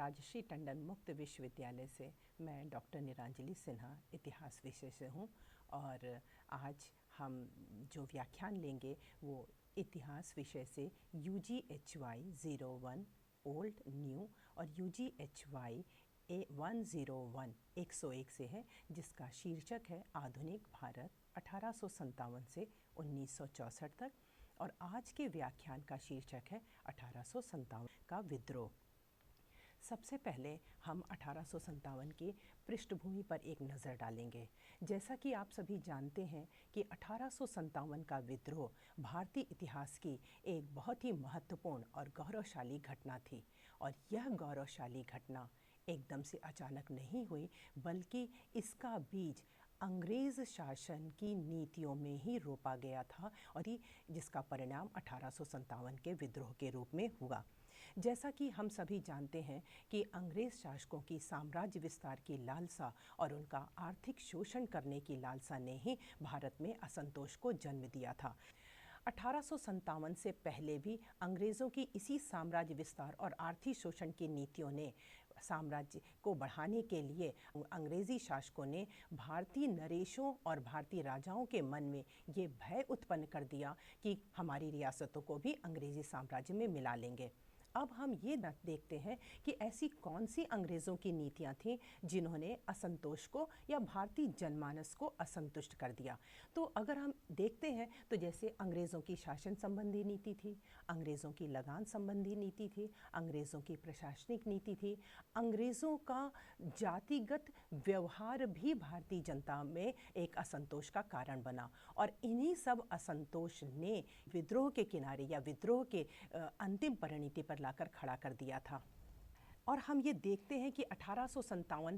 राजश्री टंडन मुक्त विश्वविद्यालय से मैं डॉक्टर निरांजलि सिन्हा इतिहास विषय से हूँ और आज हम जो व्याख्यान लेंगे वो इतिहास विषय से U G H Y zero one old new और U G H Y A one zero one एक सौ एक से है जिसका शीर्षक है आधुनिक भारत अठारह से उन्नीस तक और आज के व्याख्यान का शीर्षक है अठारह का विद्रोह सबसे पहले हम अठारह की पृष्ठभूमि पर एक नज़र डालेंगे जैसा कि आप सभी जानते हैं कि अठारह का विद्रोह भारतीय इतिहास की एक बहुत ही महत्वपूर्ण और गौरवशाली घटना थी और यह गौरवशाली घटना एकदम से अचानक नहीं हुई बल्कि इसका बीज अंग्रेज़ शासन की नीतियों में ही रोपा गया था और जिसका परिणाम अठारह के विद्रोह के रूप में हुआ जैसा कि हम सभी जानते हैं कि अंग्रेज शासकों की साम्राज्य विस्तार की लालसा और उनका आर्थिक शोषण करने की लालसा ने ही भारत में असंतोष को जन्म दिया था अठारह से पहले भी अंग्रेज़ों की इसी साम्राज्य विस्तार और आर्थिक शोषण की नीतियों ने साम्राज्य को बढ़ाने के लिए अंग्रेज़ी शासकों ने भारतीय नरेशों और भारतीय राजाओं के मन में ये भय उत्पन्न कर दिया कि हमारी रियासतों को भी अंग्रेज़ी साम्राज्य में मिला लेंगे अब हम ये देखते हैं कि ऐसी कौन सी अंग्रेज़ों की नीतियाँ थीं जिन्होंने असंतोष को या भारतीय जनमानस को असंतुष्ट कर दिया तो अगर हम देखते हैं तो जैसे अंग्रेज़ों की शासन संबंधी नीति थी अंग्रेज़ों की लगान संबंधी नीति थी अंग्रेज़ों की प्रशासनिक नीति थी अंग्रेज़ों का जातिगत व्यवहार भी भारतीय जनता में एक असंतोष का कारण बना और इन्हीं सब असंतोष ने विद्रोह के किनारे या विद्रोह के अंतिम परिणति पर लाकर खड़ा कर दिया था और हम ये देखते हैं कि अठारह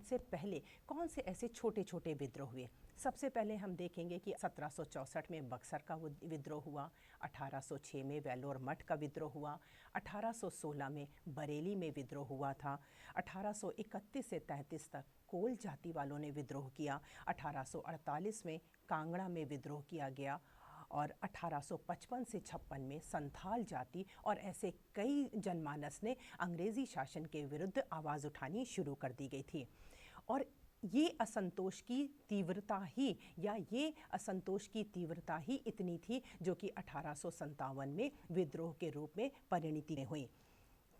से पहले कौन से ऐसे छोटे छोटे विद्रोह हुए सबसे पहले हम देखेंगे कि 1764 में बक्सर का विद्रोह हुआ 1806 में वेलोर मठ का विद्रोह हुआ 1816 में बरेली में विद्रोह हुआ था 1831 से 33 तक कोल जाति वालों ने विद्रोह किया 1848 में कांगड़ा में विद्रोह किया गया और 1855 से छप्पन में संथाल जाति और ऐसे कई जनमानस ने अंग्रेज़ी शासन के विरुद्ध आवाज़ उठानी शुरू कर दी गई थी और ये असंतोष की तीव्रता ही या ये असंतोष की तीव्रता ही इतनी थी जो कि अठारह में विद्रोह के रूप में परिणति हुई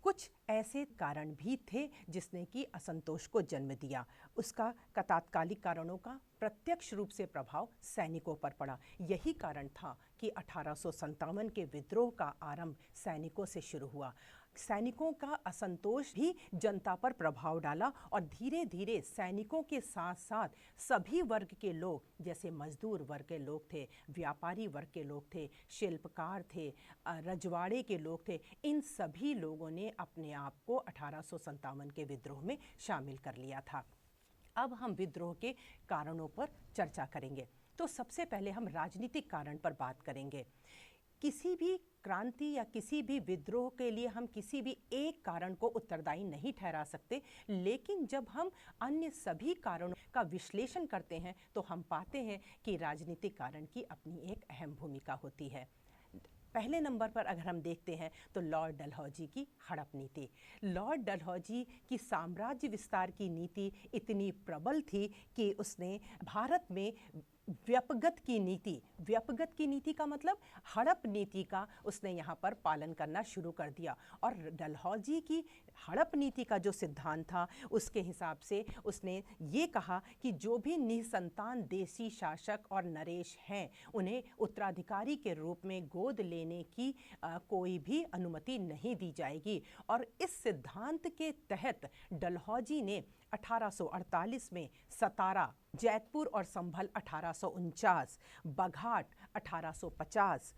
कुछ ऐसे कारण भी थे जिसने कि असंतोष को जन्म दिया उसका तात्कालिक कारणों का प्रत्यक्ष रूप से प्रभाव सैनिकों पर पड़ा यही कारण था कि अठारह के विद्रोह का आरंभ सैनिकों से शुरू हुआ सैनिकों का असंतोष भी जनता पर प्रभाव डाला और धीरे धीरे सैनिकों के साथ साथ सभी वर्ग के लोग जैसे मजदूर वर्ग के लोग थे व्यापारी वर्ग के लोग थे शिल्पकार थे रजवाड़े के लोग थे इन सभी लोगों ने अपने आप को अठारह के विद्रोह में शामिल कर लिया था अब हम विद्रोह के कारणों पर चर्चा करेंगे तो सबसे पहले हम राजनीतिक कारण पर बात करेंगे किसी भी क्रांति या किसी भी विद्रोह के लिए हम किसी भी एक कारण को उत्तरदायी नहीं ठहरा सकते लेकिन जब हम अन्य सभी कारणों का विश्लेषण करते हैं तो हम पाते हैं कि राजनीतिक कारण की अपनी एक अहम भूमिका होती है पहले नंबर पर अगर हम देखते हैं तो लॉर्ड डलहौजी की हड़प नीति लॉर्ड डलहौजी की साम्राज्य विस्तार की नीति इतनी प्रबल थी कि उसने भारत में व्यपगत की नीति व्यपगत की नीति का मतलब हड़प नीति का उसने यहाँ पर पालन करना शुरू कर दिया और डलहौजी की हड़प नीति का जो सिद्धांत था उसके हिसाब से उसने ये कहा कि जो भी निसंतान देसी शासक और नरेश हैं उन्हें उत्तराधिकारी के रूप में गोद लेने की आ, कोई भी अनुमति नहीं दी जाएगी और इस सिद्धांत के तहत डलहौजी ने 1848 में सतारा जैतपुर और संभल अठारह बघाट 1850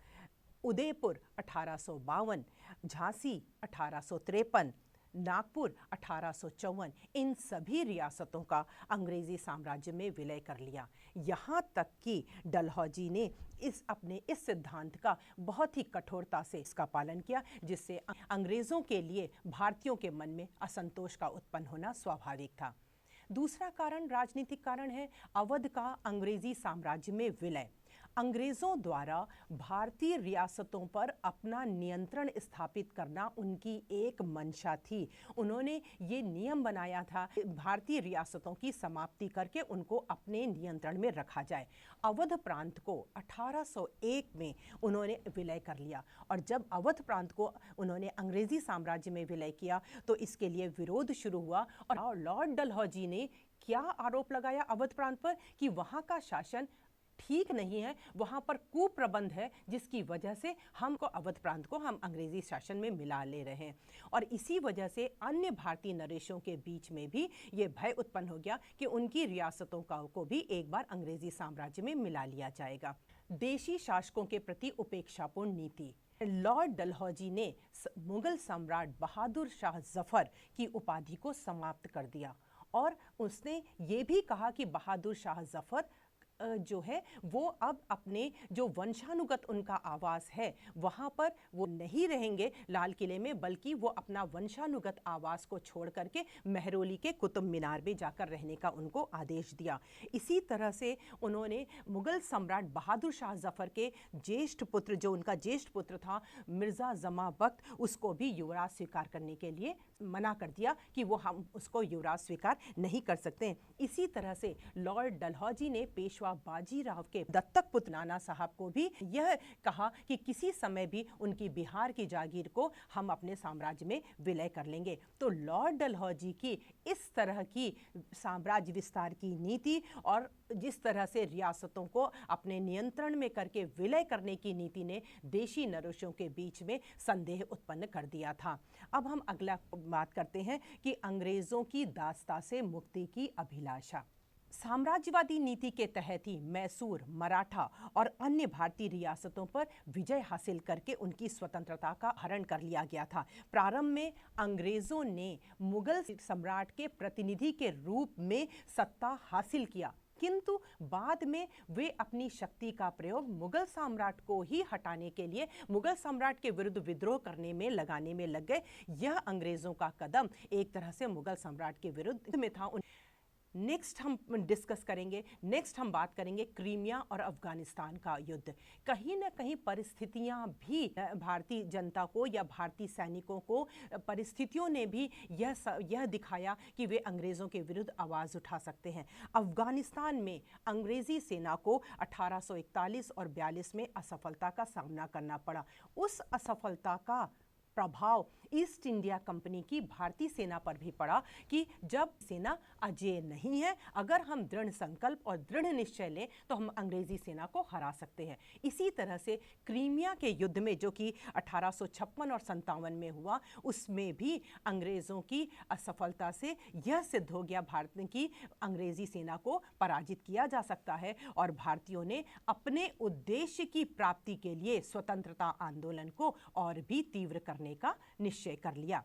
उदयपुर अठारह झांसी अठारह नागपुर अठारह इन सभी रियासतों का अंग्रेज़ी साम्राज्य में विलय कर लिया यहाँ तक कि डलहौजी ने इस अपने इस सिद्धांत का बहुत ही कठोरता से इसका पालन किया जिससे अंग्रेज़ों के लिए भारतीयों के मन में असंतोष का उत्पन्न होना स्वाभाविक था दूसरा कारण राजनीतिक कारण है अवध का अंग्रेज़ी साम्राज्य में विलय अंग्रेज़ों द्वारा भारतीय रियासतों पर अपना नियंत्रण स्थापित करना उनकी एक मंशा थी उन्होंने ये नियम बनाया था भारतीय रियासतों की समाप्ति करके उनको अपने नियंत्रण में रखा जाए अवध प्रांत को 1801 में उन्होंने विलय कर लिया और जब अवध प्रांत को उन्होंने अंग्रेज़ी साम्राज्य में विलय किया तो इसके लिए विरोध शुरू हुआ और लॉर्ड डलहौजी ने क्या आरोप लगाया अवध प्रांत पर कि वहाँ का शासन ठीक नहीं है वहाँ पर कुप्रबंध है जिसकी वजह से हमको अवध प्रांत को हम अंग्रेजी शासन में मिला ले रहे हैं और इसी वजह से अन्य भारतीय नरेशों के बीच में भी ये भय उत्पन्न हो गया कि उनकी रियासतों का को भी एक बार अंग्रेजी साम्राज्य में मिला लिया जाएगा देशी शासकों के प्रति उपेक्षापूर्ण नीति लॉर्ड डलहौजी ने मुगल सम्राट बहादुर शाह जफर की उपाधि को समाप्त कर दिया और उसने ये भी कहा कि बहादुर शाह जफर जो है वो अब अपने जो वंशानुगत उनका आवास है वहाँ पर वो नहीं रहेंगे लाल किले में बल्कि वो अपना वंशानुगत आवास को छोड़ करके महरोली के कुतुब मीनार में जाकर रहने का उनको आदेश दिया इसी तरह से उन्होंने मुग़ल सम्राट बहादुर शाह जफ़र के ज्येष्ठ पुत्र जो उनका ज्येष्ठ पुत्र था मिर्ज़ा जमा वक्त उसको भी युवराज स्वीकार करने के लिए मना कर दिया कि वो हम उसको युवराज स्वीकार नहीं कर सकते इसी तरह से लॉर्ड डलहौजी ने पेशवा बाजीराव के दत्तक पुत्र नाना साहब को भी यह कहा कि किसी समय भी उनकी बिहार की जागीर को हम अपने साम्राज्य में विलय कर लेंगे तो लॉर्ड डलहौजी की इस तरह की साम्राज्य विस्तार की नीति और जिस तरह से रियासतों को अपने नियंत्रण में करके विलय करने की नीति ने देशी नरोशों के बीच में संदेह उत्पन्न कर दिया था अब हम अगला बात करते हैं कि अंग्रेज़ों की दास्ता से मुक्ति की अभिलाषा साम्राज्यवादी नीति के तहत ही मैसूर मराठा और अन्य भारतीय रियासतों पर विजय हासिल करके उनकी स्वतंत्रता का हरण कर लिया गया था प्रारंभ में अंग्रेज़ों ने मुगल सम्राट के प्रतिनिधि के रूप में सत्ता हासिल किया किंतु बाद में वे अपनी शक्ति का प्रयोग मुगल सम्राट को ही हटाने के लिए मुगल सम्राट के विरुद्ध विद्रोह करने में लगाने में लग गए यह अंग्रेज़ों का कदम एक तरह से मुगल सम्राट के विरुद्ध में था नेक्स्ट हम डिस्कस करेंगे नेक्स्ट हम बात करेंगे क्रीमिया और अफगानिस्तान का युद्ध कहीं ना कहीं परिस्थितियां भी भारतीय जनता को या भारतीय सैनिकों को परिस्थितियों ने भी यह यह दिखाया कि वे अंग्रेज़ों के विरुद्ध आवाज़ उठा सकते हैं अफगानिस्तान में अंग्रेज़ी सेना को 1841 और 42 में असफलता का सामना करना पड़ा उस असफलता का प्रभाव ईस्ट इंडिया कंपनी की भारतीय सेना पर भी पड़ा कि जब सेना अजय नहीं है अगर हम दृढ़ संकल्प और दृढ़ निश्चय लें तो हम अंग्रेजी सेना को हरा सकते हैं इसी तरह से क्रीमिया के युद्ध में जो कि अठारह और संतावन में हुआ उसमें भी अंग्रेज़ों की असफलता से यह सिद्ध हो गया भारत की अंग्रेजी सेना को पराजित किया जा सकता है और भारतीयों ने अपने उद्देश्य की प्राप्ति के लिए स्वतंत्रता आंदोलन को और भी तीव्र करने करने का निश्चय कर लिया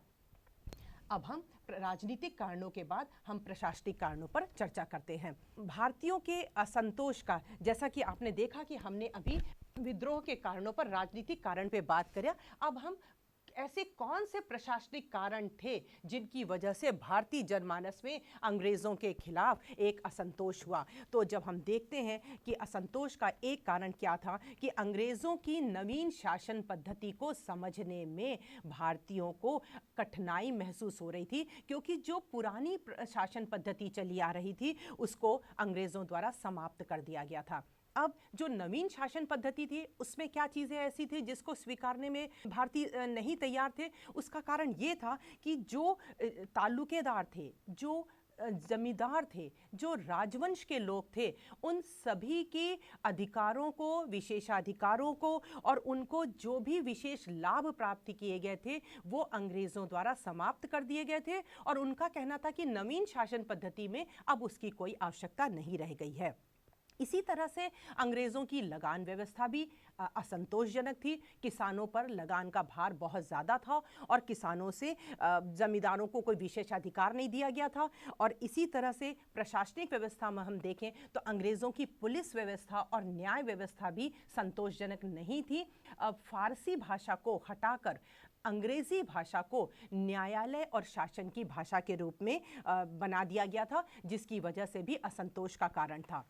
अब हम राजनीतिक कारणों के बाद हम प्रशासनिक कारणों पर चर्चा करते हैं भारतीयों के असंतोष का जैसा कि आपने देखा कि हमने अभी विद्रोह के कारणों पर राजनीतिक कारण पे बात करें अब हम ऐसे कौन से प्रशासनिक कारण थे जिनकी वजह से भारतीय जनमानस में अंग्रेज़ों के खिलाफ एक असंतोष हुआ तो जब हम देखते हैं कि असंतोष का एक कारण क्या था कि अंग्रेज़ों की नवीन शासन पद्धति को समझने में भारतीयों को कठिनाई महसूस हो रही थी क्योंकि जो पुरानी शासन पद्धति चली आ रही थी उसको अंग्रेज़ों द्वारा समाप्त कर दिया गया था अब जो नवीन शासन पद्धति थी उसमें क्या चीज़ें ऐसी थी जिसको स्वीकारने में भारतीय नहीं तैयार थे उसका कारण ये था कि जो ताल्लुकेदार थे जो जमींदार थे जो राजवंश के लोग थे उन सभी के अधिकारों को विशेषाधिकारों को और उनको जो भी विशेष लाभ प्राप्त किए गए थे वो अंग्रेज़ों द्वारा समाप्त कर दिए गए थे और उनका कहना था कि नवीन शासन पद्धति में अब उसकी कोई आवश्यकता नहीं रह गई है इसी तरह से अंग्रेज़ों की लगान व्यवस्था भी असंतोषजनक थी किसानों पर लगान का भार बहुत ज़्यादा था और किसानों से ज़मींदारों को कोई विशेषाधिकार नहीं दिया गया था और इसी तरह से प्रशासनिक व्यवस्था में हम देखें तो अंग्रेज़ों की पुलिस व्यवस्था और न्याय व्यवस्था भी संतोषजनक नहीं थी फारसी भाषा को हटाकर अंग्रेज़ी भाषा को न्यायालय और शासन की भाषा के रूप में बना दिया गया था जिसकी वजह से भी असंतोष का कारण था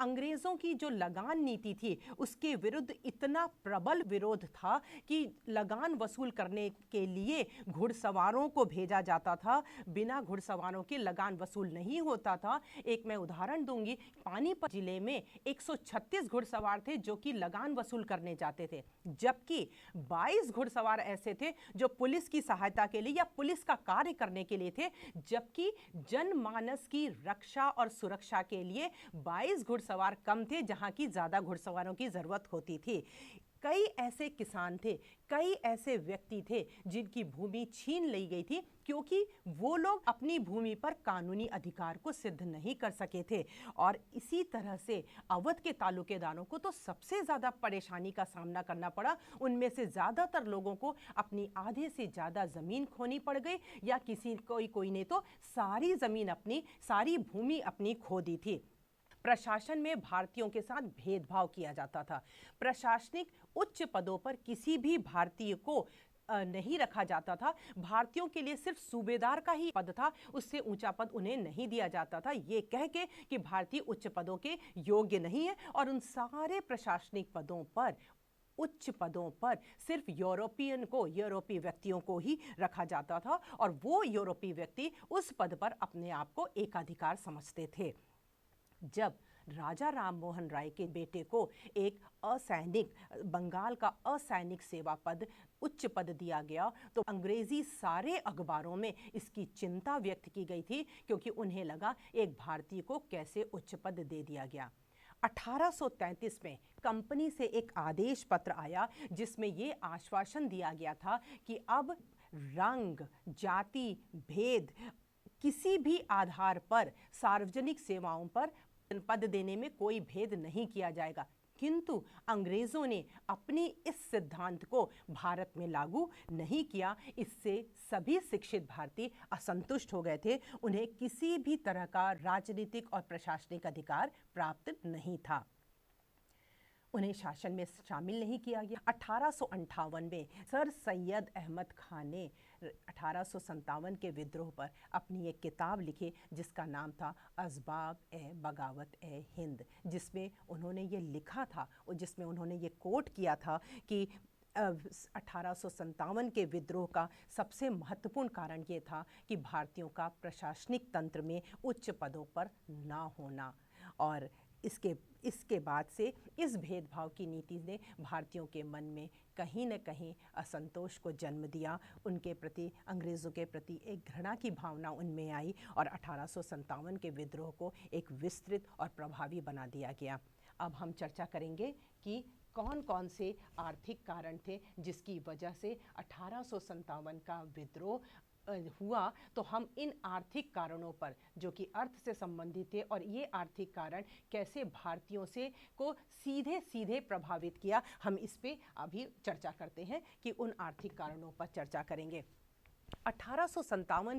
अंग्रेज़ों की जो लगान नीति थी उसके विरुद्ध इतना प्रबल विरोध था कि लगान वसूल करने के लिए घुड़सवारों को भेजा जाता था बिना घुड़सवारों के लगान वसूल नहीं होता था एक मैं उदाहरण दूंगी पानीपत जिले में 136 घुड़सवार थे जो कि लगान वसूल करने जाते थे जबकि 22 घुड़सवार ऐसे थे जो पुलिस की सहायता के लिए या पुलिस का कार्य करने के लिए थे जबकि जनमानस की रक्षा और सुरक्षा के लिए 22 घुड़ घुड़सवार कम थे जहाँ की ज़्यादा घुड़सवारों की ज़रूरत होती थी कई ऐसे किसान थे कई ऐसे व्यक्ति थे जिनकी भूमि छीन ली गई थी क्योंकि वो लोग अपनी भूमि पर कानूनी अधिकार को सिद्ध नहीं कर सके थे और इसी तरह से अवध के तालुकेदारों को तो सबसे ज़्यादा परेशानी का सामना करना पड़ा उनमें से ज़्यादातर लोगों को अपनी आधे से ज़्यादा ज़मीन खोनी पड़ गई या किसी कोई कोई ने तो सारी ज़मीन अपनी सारी भूमि अपनी खो दी थी प्रशासन में भारतीयों के साथ भेदभाव किया जाता था प्रशासनिक उच्च पदों पर किसी भी भारतीय को नहीं रखा जाता था भारतीयों के लिए सिर्फ सूबेदार का ही पद था उससे ऊंचा पद उन्हें नहीं दिया जाता था ये कह के कि भारतीय उच्च पदों के योग्य नहीं है और उन सारे प्रशासनिक पदों पर उच्च पदों पर सिर्फ यूरोपियन को यूरोपीय व्यक्तियों को ही रखा जाता था और वो यूरोपीय व्यक्ति उस पद पर अपने आप को एकाधिकार समझते थे जब राजा राम मोहन राय के बेटे को एक असैनिक बंगाल का असैनिक सेवा पद उच्च पद दिया गया तो अंग्रेजी सारे अखबारों में इसकी चिंता व्यक्त की गई थी क्योंकि उन्हें लगा एक भारतीय को कैसे उच्च पद दे दिया गया 1833 में कंपनी से एक आदेश पत्र आया जिसमें ये आश्वासन दिया गया था कि अब रंग जाति भेद किसी भी आधार पर सार्वजनिक सेवाओं पर पद देने में कोई भेद नहीं किया जाएगा किंतु अंग्रेज़ों ने अपने इस सिद्धांत को भारत में लागू नहीं किया इससे सभी शिक्षित भारतीय असंतुष्ट हो गए थे उन्हें किसी भी तरह का राजनीतिक और प्रशासनिक अधिकार प्राप्त नहीं था उन्हें शासन में शामिल नहीं किया गया अठारह में सर सैयद अहमद खान ने अठारह के विद्रोह पर अपनी एक किताब लिखी जिसका नाम था अजबाब ए बगावत ए हिंद जिसमें उन्होंने ये लिखा था और जिसमें उन्होंने ये कोट किया था कि अठारह के विद्रोह का सबसे महत्वपूर्ण कारण ये था कि भारतीयों का प्रशासनिक तंत्र में उच्च पदों पर ना होना और इसके इसके बाद से इस भेदभाव की नीति ने भारतीयों के मन में कहीं न कहीं असंतोष को जन्म दिया उनके प्रति अंग्रेज़ों के प्रति एक घृणा की भावना उनमें आई और अठारह के विद्रोह को एक विस्तृत और प्रभावी बना दिया गया अब हम चर्चा करेंगे कि कौन कौन से आर्थिक कारण थे जिसकी वजह से अठारह का विद्रोह हुआ तो हम इन आर्थिक कारणों पर जो कि अर्थ से संबंधित थे और ये आर्थिक कारण कैसे भारतीयों से को सीधे सीधे प्रभावित किया हम इस पर अभी चर्चा करते हैं कि उन आर्थिक कारणों पर चर्चा करेंगे अठारह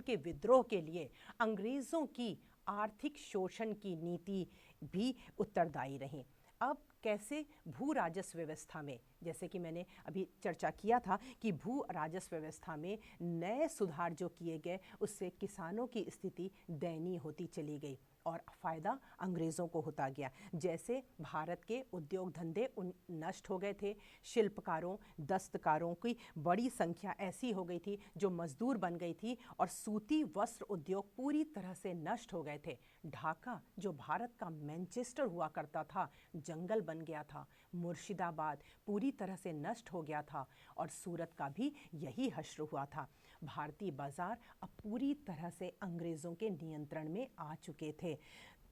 के विद्रोह के लिए अंग्रेज़ों की आर्थिक शोषण की नीति भी उत्तरदायी रही अब कैसे भू राजस्व व्यवस्था में जैसे कि मैंने अभी चर्चा किया था कि भू राजस्व व्यवस्था में नए सुधार जो किए गए उससे किसानों की स्थिति दयनीय होती चली गई और फ़ायदा अंग्रेज़ों को होता गया जैसे भारत के उद्योग धंधे उन नष्ट हो गए थे शिल्पकारों दस्तकारों की बड़ी संख्या ऐसी हो गई थी जो मजदूर बन गई थी और सूती वस्त्र उद्योग पूरी तरह से नष्ट हो गए थे ढाका जो भारत का मैनचेस्टर हुआ करता था जंगल बन गया था मुर्शिदाबाद पूरी तरह से नष्ट हो गया था और सूरत का भी यही हश्र हुआ था भारतीय बाजार अब पूरी तरह से अंग्रेज़ों के नियंत्रण में आ चुके थे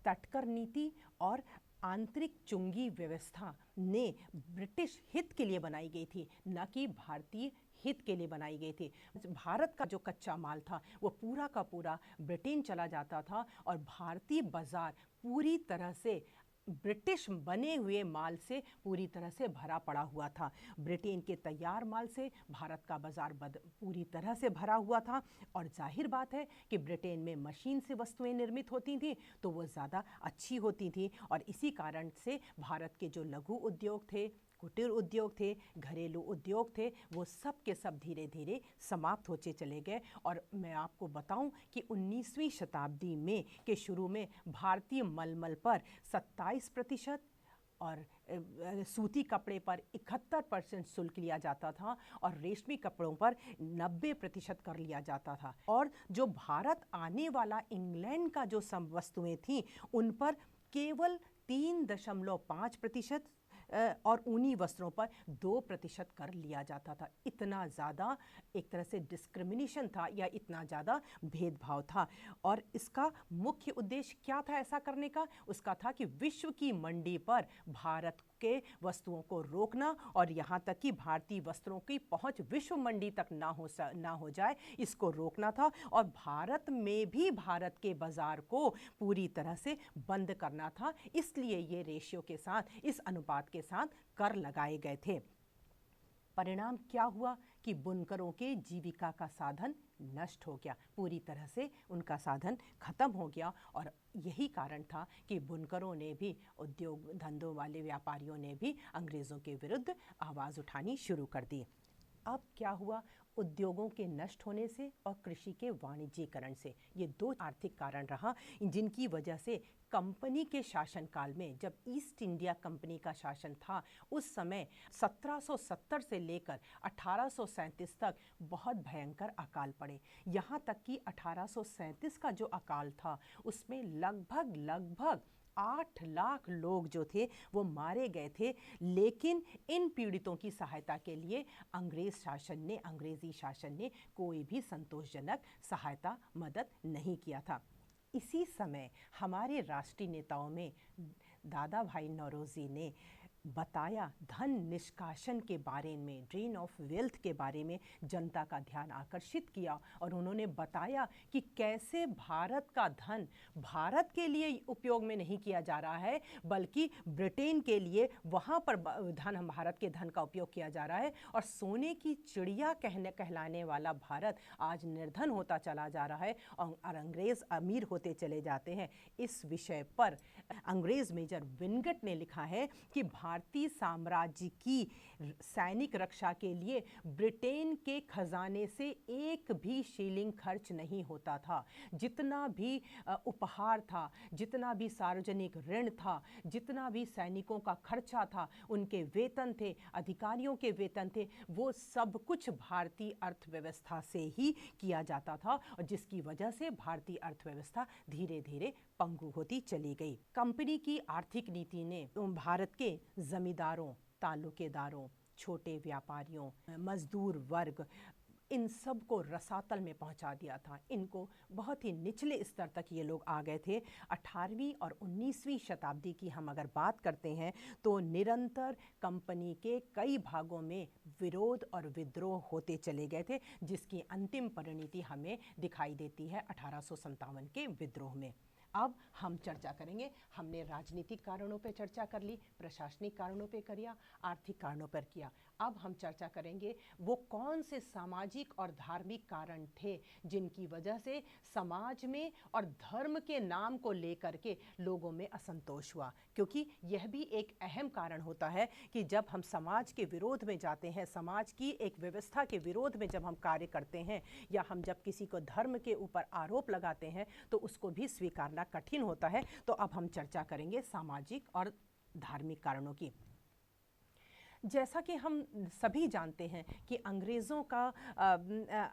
तटकर नीति और आंतरिक चुंगी व्यवस्था ने ब्रिटिश हित के लिए बनाई गई थी न कि भारतीय हित के लिए बनाई गई थी भारत का जो कच्चा माल था वो पूरा का पूरा ब्रिटेन चला जाता था और भारतीय बाज़ार पूरी तरह से ब्रिटिश बने हुए माल से पूरी तरह से भरा पड़ा हुआ था ब्रिटेन के तैयार माल से भारत का बाज़ार बद पूरी तरह से भरा हुआ था और जाहिर बात है कि ब्रिटेन में मशीन से वस्तुएं निर्मित होती थी तो वो ज़्यादा अच्छी होती थी और इसी कारण से भारत के जो लघु उद्योग थे कुटीर उद्योग थे घरेलू उद्योग थे वो सब के सब धीरे धीरे समाप्त होते चले गए और मैं आपको बताऊं कि 19वीं शताब्दी में के शुरू में भारतीय मलमल पर 27 प्रतिशत और सूती कपड़े पर इकहत्तर परसेंट शुल्क लिया जाता था और रेशमी कपड़ों पर 90 प्रतिशत कर लिया जाता था और जो भारत आने वाला इंग्लैंड का जो वस्तुएँ थीं उन पर केवल तीन दशमलव पाँच प्रतिशत और ऊनी वस्त्रों पर दो प्रतिशत कर लिया जाता था इतना ज़्यादा एक तरह से डिस्क्रिमिनेशन था या इतना ज़्यादा भेदभाव था और इसका मुख्य उद्देश्य क्या था ऐसा करने का उसका था कि विश्व की मंडी पर भारत के वस्तुओं को रोकना और यहाँ तक कि भारतीय वस्त्रों की पहुँच विश्व मंडी तक ना हो स ना हो जाए इसको रोकना था और भारत में भी भारत के बाज़ार को पूरी तरह से बंद करना था इसलिए ये रेशियो के साथ इस अनुपात के साथ कर लगाए गए थे परिणाम क्या हुआ कि बुनकरों के जीविका का साधन नष्ट हो गया पूरी तरह से उनका साधन खत्म हो गया और यही कारण था कि बुनकरों ने भी उद्योग धंधों वाले व्यापारियों ने भी अंग्रेज़ों के विरुद्ध आवाज़ उठानी शुरू कर दी अब क्या हुआ उद्योगों के नष्ट होने से और कृषि के वाणिज्यीकरण से ये दो आर्थिक कारण रहा जिनकी वजह से कंपनी के शासनकाल में जब ईस्ट इंडिया कंपनी का शासन था उस समय 1770 से लेकर अठारह तक बहुत भयंकर अकाल पड़े यहाँ तक कि अठारह का जो अकाल था उसमें लगभग लगभग आठ लाख लोग जो थे वो मारे गए थे लेकिन इन पीड़ितों की सहायता के लिए अंग्रेज शासन ने अंग्रेज़ी शासन ने कोई भी संतोषजनक सहायता मदद नहीं किया था इसी समय हमारे राष्ट्रीय नेताओं में दादा भाई नौरोजी ने बताया धन निष्कासन के बारे में ड्रेन ऑफ वेल्थ के बारे में जनता का ध्यान आकर्षित किया और उन्होंने बताया कि कैसे भारत का धन भारत के लिए उपयोग में नहीं किया जा रहा है बल्कि ब्रिटेन के लिए वहाँ पर धन हम भारत के धन का उपयोग किया जा रहा है और सोने की चिड़िया कहने कहलाने वाला भारत आज निर्धन होता चला जा रहा है और अंग्रेज़ अमीर होते चले जाते हैं इस विषय पर अंग्रेज़ मेजर विनगट ने लिखा है कि भारत भारतीय साम्राज्य की सैनिक रक्षा के लिए ब्रिटेन के खजाने से एक भी शीलिंग खर्च नहीं होता था जितना भी उपहार था जितना भी सार्वजनिक ऋण था जितना भी सैनिकों का खर्चा था उनके वेतन थे अधिकारियों के वेतन थे वो सब कुछ भारतीय अर्थव्यवस्था से ही किया जाता था और जिसकी वजह से भारतीय अर्थव्यवस्था धीरे धीरे पंगु होती चली गई कंपनी की आर्थिक नीति ने भारत के जमींदारों तालुकेदारों छोटे व्यापारियों मजदूर वर्ग इन सब को रसातल में पहुंचा दिया था इनको बहुत ही निचले स्तर तक ये लोग आ गए थे 18वीं और 19वीं शताब्दी की हम अगर बात करते हैं तो निरंतर कंपनी के कई भागों में विरोध और विद्रोह होते चले गए थे जिसकी अंतिम परिणति हमें दिखाई देती है अठारह के विद्रोह में अब हम चर्चा करेंगे हमने राजनीतिक कारणों पर चर्चा कर ली प्रशासनिक कारणों पर करिया आर्थिक कारणों पर किया अब हम चर्चा करेंगे वो कौन से सामाजिक और धार्मिक कारण थे जिनकी वजह से समाज में और धर्म के नाम को लेकर के लोगों में असंतोष हुआ क्योंकि यह भी एक अहम कारण होता है कि जब हम समाज के विरोध में जाते हैं समाज की एक व्यवस्था के विरोध में जब हम कार्य करते हैं या हम जब किसी को धर्म के ऊपर आरोप लगाते हैं तो उसको भी स्वीकारना कठिन होता है तो अब हम चर्चा करेंगे सामाजिक और धार्मिक कारणों की जैसा कि हम सभी जानते हैं कि अंग्रेज़ों का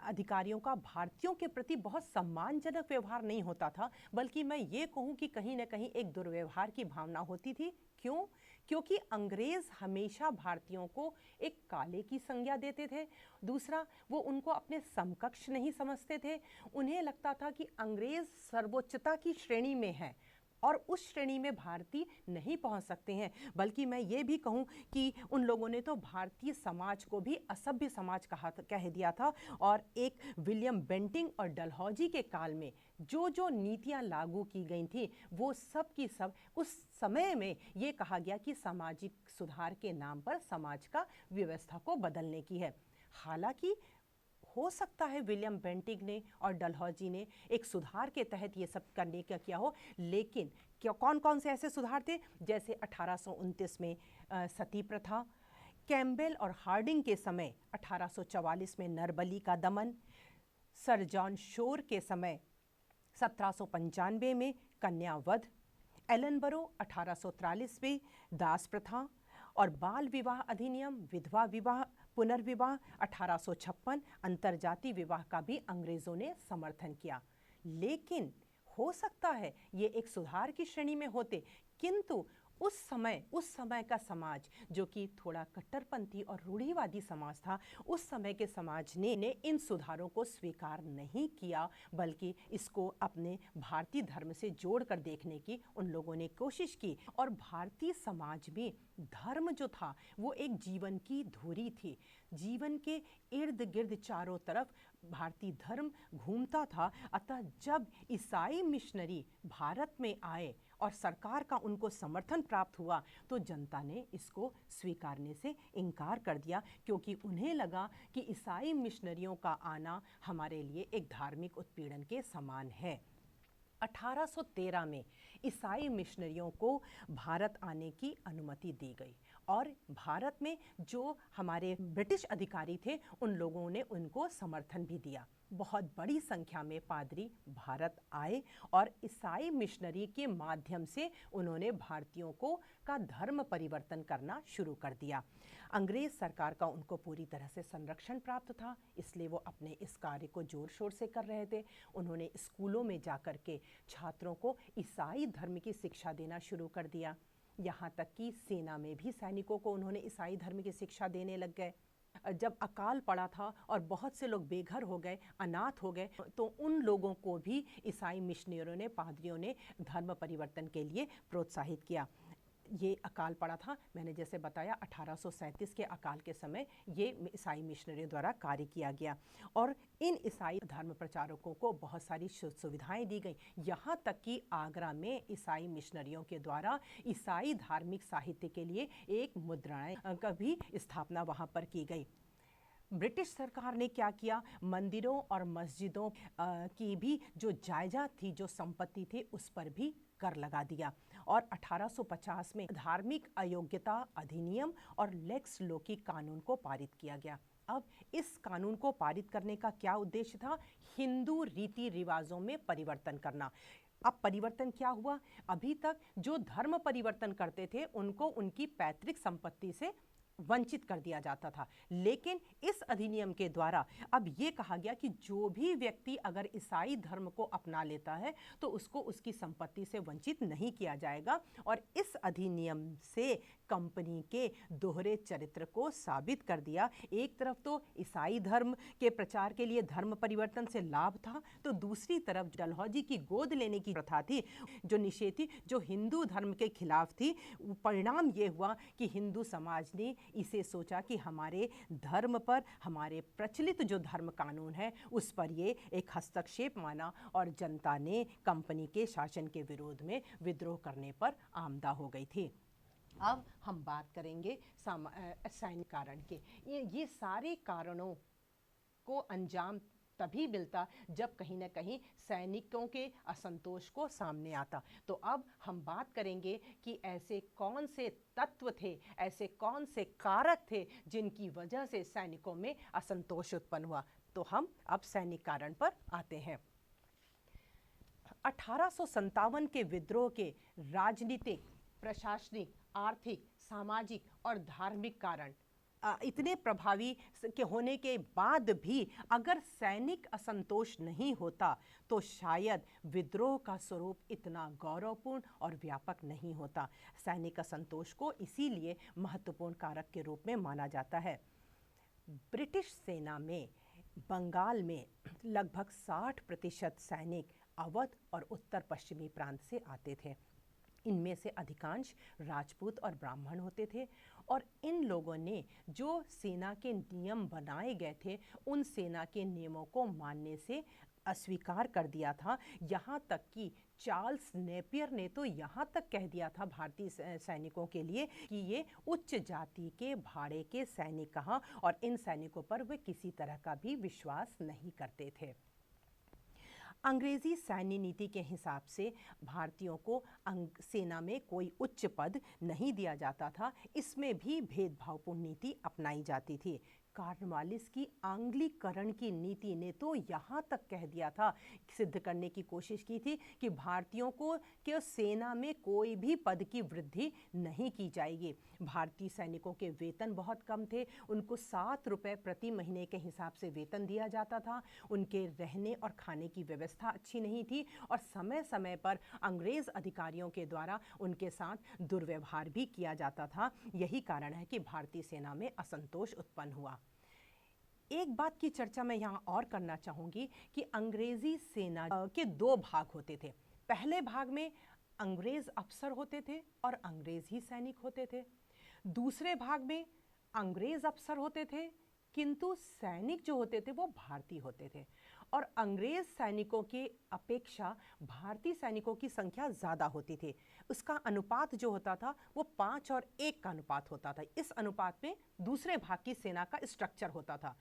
अधिकारियों का भारतीयों के प्रति बहुत सम्मानजनक व्यवहार नहीं होता था बल्कि मैं ये कहूँ कि कहीं ना कहीं एक दुर्व्यवहार की भावना होती थी क्यों क्योंकि अंग्रेज़ हमेशा भारतीयों को एक काले की संज्ञा देते थे दूसरा वो उनको अपने समकक्ष नहीं समझते थे उन्हें लगता था कि अंग्रेज़ सर्वोच्चता की श्रेणी में है और उस श्रेणी में भारतीय नहीं पहुंच सकते हैं बल्कि मैं ये भी कहूँ कि उन लोगों ने तो भारतीय समाज को भी असभ्य समाज कहा कह दिया था और एक विलियम बेंटिंग और डलहौजी के काल में जो जो नीतियाँ लागू की गई थी वो सब की सब उस समय में ये कहा गया कि सामाजिक सुधार के नाम पर समाज का व्यवस्था को बदलने की है हालांकि हो सकता है विलियम बेंटिंग ने और डलहौजी ने एक सुधार के तहत ये सब करने का किया हो लेकिन क्या कौन कौन से ऐसे सुधार थे जैसे अठारह में आ, सती प्रथा कैम्बेल और हार्डिंग के समय 1844 में नरबली का दमन सर जॉन शोर के समय सत्रह में कन्यावध एलनबरो अठारह में दास प्रथा और बाल विवाह अधिनियम विधवा विवाह पुनर्विवाह अठारह अंतरजाति विवाह का भी अंग्रेज़ों ने समर्थन किया लेकिन हो सकता है ये एक सुधार की श्रेणी में होते किंतु उस समय उस समय का समाज जो कि थोड़ा कट्टरपंथी और रूढ़ीवादी समाज था उस समय के समाज ने, ने इन सुधारों को स्वीकार नहीं किया बल्कि इसको अपने भारतीय धर्म से जोड़कर देखने की उन लोगों ने कोशिश की और भारतीय समाज में धर्म जो था वो एक जीवन की धुरी थी जीवन के इर्द गिर्द चारों तरफ भारतीय धर्म घूमता था अतः जब ईसाई मिशनरी भारत में आए और सरकार का उनको समर्थन प्राप्त हुआ तो जनता ने इसको स्वीकारने से इनकार कर दिया क्योंकि उन्हें लगा कि ईसाई मिशनरियों का आना हमारे लिए एक धार्मिक उत्पीड़न के समान है 1813 में ईसाई मिशनरियों को भारत आने की अनुमति दी गई और भारत में जो हमारे ब्रिटिश अधिकारी थे उन लोगों ने उनको समर्थन भी दिया बहुत बड़ी संख्या में पादरी भारत आए और ईसाई मिशनरी के माध्यम से उन्होंने भारतीयों को का धर्म परिवर्तन करना शुरू कर दिया अंग्रेज सरकार का उनको पूरी तरह से संरक्षण प्राप्त था इसलिए वो अपने इस कार्य को जोर शोर से कर रहे थे उन्होंने स्कूलों में जा कर के छात्रों को ईसाई धर्म की शिक्षा देना शुरू कर दिया यहाँ तक कि सेना में भी सैनिकों को उन्होंने ईसाई धर्म की शिक्षा देने लग गए जब अकाल पड़ा था और बहुत से लोग बेघर हो गए अनाथ हो गए तो उन लोगों को भी ईसाई मिशनरियों ने पादरियों ने धर्म परिवर्तन के लिए प्रोत्साहित किया ये अकाल पड़ा था मैंने जैसे बताया 1837 के अकाल के समय ये ईसाई मिशनरियों द्वारा कार्य किया गया और इन ईसाई धर्म प्रचारकों को बहुत सारी सुविधाएं दी गई यहाँ तक कि आगरा में ईसाई मिशनरियों के द्वारा ईसाई धार्मिक साहित्य के लिए एक मुद्राएं का भी स्थापना वहाँ पर की गई ब्रिटिश सरकार ने क्या किया मंदिरों और मस्जिदों की भी जो जायजा थी जो संपत्ति थी उस पर भी कर लगा दिया और 1850 में धार्मिक अयोग्यता अधिनियम और लेक्स लोकी कानून को पारित किया गया अब इस कानून को पारित करने का क्या उद्देश्य था हिंदू रीति रिवाजों में परिवर्तन करना अब परिवर्तन क्या हुआ अभी तक जो धर्म परिवर्तन करते थे उनको उनकी पैतृक संपत्ति से वंचित कर दिया जाता था लेकिन इस अधिनियम के द्वारा अब ये कहा गया कि जो भी व्यक्ति अगर ईसाई धर्म को अपना लेता है तो उसको उसकी संपत्ति से वंचित नहीं किया जाएगा और इस अधिनियम से कंपनी के दोहरे चरित्र को साबित कर दिया एक तरफ तो ईसाई धर्म के प्रचार के लिए धर्म परिवर्तन से लाभ था तो दूसरी तरफ डलहौजी की गोद लेने की प्रथा थी जो निषेध थी जो हिंदू धर्म के खिलाफ थी परिणाम ये हुआ कि हिंदू समाज ने इसे सोचा कि हमारे धर्म पर हमारे प्रचलित जो धर्म कानून है उस पर ये एक हस्तक्षेप माना और जनता ने कंपनी के शासन के विरोध में विद्रोह करने पर आमदा हो गई थी अब हम बात करेंगे सैन्य कारण के ये ये सारे कारणों को अंजाम तभी मिलता जब कहीं ना कहीं सैनिकों के असंतोष को सामने आता तो अब हम बात करेंगे कि ऐसे कौन से तत्व थे ऐसे कौन से कारक थे जिनकी वजह से सैनिकों में असंतोष उत्पन्न हुआ तो हम अब सैनिक कारण पर आते हैं अठारह के विद्रोह के राजनीतिक प्रशासनिक आर्थिक सामाजिक और धार्मिक कारण इतने प्रभावी के होने के बाद भी अगर सैनिक असंतोष नहीं होता तो शायद विद्रोह का स्वरूप इतना गौरवपूर्ण और व्यापक नहीं होता सैनिक असंतोष को इसीलिए महत्वपूर्ण कारक के रूप में माना जाता है ब्रिटिश सेना में बंगाल में लगभग 60 प्रतिशत सैनिक अवध और उत्तर पश्चिमी प्रांत से आते थे इनमें से अधिकांश राजपूत और ब्राह्मण होते थे और इन लोगों ने जो सेना के नियम बनाए गए थे उन सेना के नियमों को मानने से अस्वीकार कर दिया था यहाँ तक कि चार्ल्स नेपियर ने तो यहाँ तक कह दिया था भारतीय सैनिकों के लिए कि ये उच्च जाति के भाड़े के सैनिक कहाँ और इन सैनिकों पर वे किसी तरह का भी विश्वास नहीं करते थे अंग्रेज़ी सैन्य नीति के हिसाब से भारतीयों को सेना में कोई उच्च पद नहीं दिया जाता था इसमें भी भेदभावपूर्ण नीति अपनाई जाती थी कार्नवालिस की आंग्लीकरण की नीति ने तो यहाँ तक कह दिया था सिद्ध करने की कोशिश की थी कि भारतीयों को क्यों सेना में कोई भी पद की वृद्धि नहीं की जाएगी भारतीय सैनिकों के वेतन बहुत कम थे उनको सात रुपये प्रति महीने के हिसाब से वेतन दिया जाता था उनके रहने और खाने की व्यवस्था अच्छी नहीं थी और समय समय पर अंग्रेज़ अधिकारियों के द्वारा उनके साथ दुर्व्यवहार भी किया जाता था यही कारण है कि भारतीय सेना में असंतोष उत्पन्न हुआ एक बात की चर्चा मैं यहाँ और करना चाहूँगी कि अंग्रेज़ी सेना के दो भाग होते थे पहले भाग में अंग्रेज़ अफसर होते थे और अंग्रेज़ ही सैनिक होते थे दूसरे भाग में अंग्रेज़ अफसर होते थे किंतु सैनिक जो होते थे वो भारतीय होते थे और अंग्रेज सैनिकों की अपेक्षा भारतीय सैनिकों की संख्या ज़्यादा होती थी उसका अनुपात जो होता था वो पाँच और एक का अनुपात होता था इस अनुपात में दूसरे भाग की सेना का स्ट्रक्चर होता था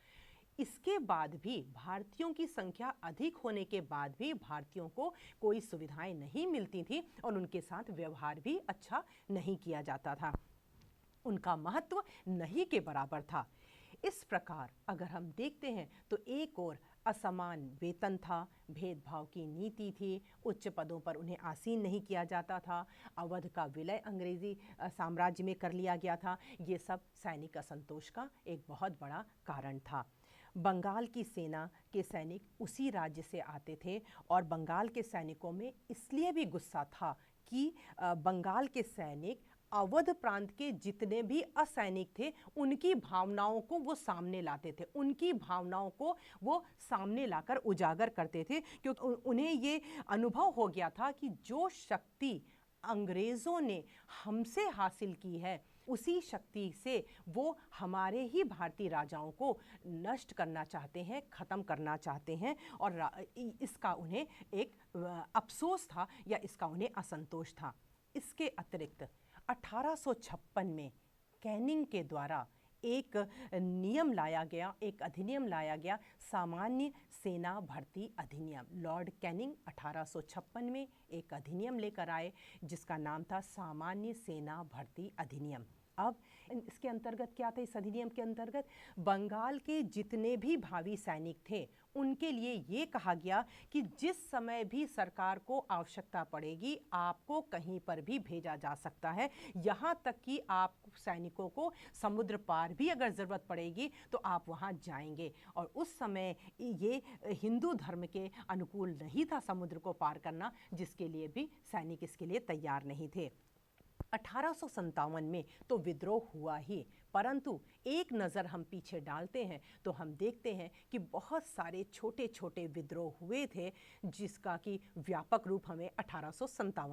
इसके बाद भी भारतीयों की संख्या अधिक होने के बाद भी भारतीयों को कोई सुविधाएं नहीं मिलती थी और उनके साथ व्यवहार भी अच्छा नहीं किया जाता था उनका महत्व नहीं के बराबर था इस प्रकार अगर हम देखते हैं तो एक और असमान वेतन था भेदभाव की नीति थी उच्च पदों पर उन्हें आसीन नहीं किया जाता था अवध का विलय अंग्रेज़ी साम्राज्य में कर लिया गया था ये सब सैनिक असंतोष का एक बहुत बड़ा कारण था बंगाल की सेना के सैनिक उसी राज्य से आते थे और बंगाल के सैनिकों में इसलिए भी गुस्सा था कि बंगाल के सैनिक अवध प्रांत के जितने भी असैनिक थे उनकी भावनाओं को वो सामने लाते थे उनकी भावनाओं को वो सामने लाकर उजागर करते थे क्योंकि उन्हें ये अनुभव हो गया था कि जो शक्ति अंग्रेज़ों ने हमसे हासिल की है उसी शक्ति से वो हमारे ही भारतीय राजाओं को नष्ट करना चाहते हैं ख़त्म करना चाहते हैं और इसका उन्हें एक अफसोस था या इसका उन्हें असंतोष था इसके अतिरिक्त 1856 में कैनिंग के द्वारा एक नियम लाया गया एक अधिनियम लाया गया सामान्य सेना भर्ती अधिनियम लॉर्ड कैनिंग 1856 में एक अधिनियम लेकर आए जिसका नाम था सामान्य सेना भर्ती अधिनियम अब इसके अंतर्गत क्या था इस अधिनियम के अंतर्गत बंगाल के जितने भी भावी सैनिक थे उनके लिए ये कहा गया कि जिस समय भी सरकार को आवश्यकता पड़ेगी आपको कहीं पर भी भेजा जा सकता है यहाँ तक कि आप सैनिकों को समुद्र पार भी अगर ज़रूरत पड़ेगी तो आप वहाँ जाएंगे और उस समय ये हिंदू धर्म के अनुकूल नहीं था समुद्र को पार करना जिसके लिए भी सैनिक इसके लिए तैयार नहीं थे अठारह में तो विद्रोह हुआ ही परंतु एक नज़र हम पीछे डालते हैं तो हम देखते हैं कि बहुत सारे छोटे छोटे विद्रोह हुए थे जिसका कि व्यापक रूप हमें अठारह